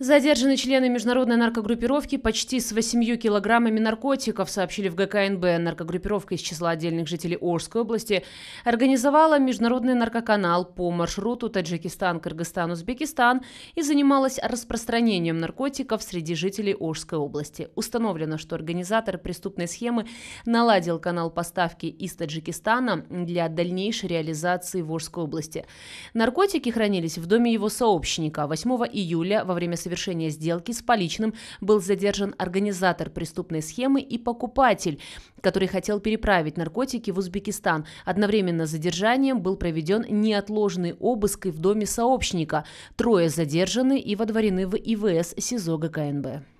Задержаны члены международной наркогруппировки почти с 8 килограммами наркотиков, сообщили в ГКНБ. Наркогруппировка из числа отдельных жителей Орской области организовала международный наркоканал по маршруту Таджикистан, Кыргызстан, Узбекистан и занималась распространением наркотиков среди жителей Орской области. Установлено, что организатор преступной схемы наладил канал поставки из Таджикистана для дальнейшей реализации в Орской области. Наркотики хранились в доме его сообщника. 8 июля во время совершения сделки с поличным был задержан организатор преступной схемы и покупатель, который хотел переправить наркотики в Узбекистан. Одновременно с задержанием был проведен неотложный обыск и в доме сообщника. Трое задержаны и водворены в ИВС СИЗО ГКНБ.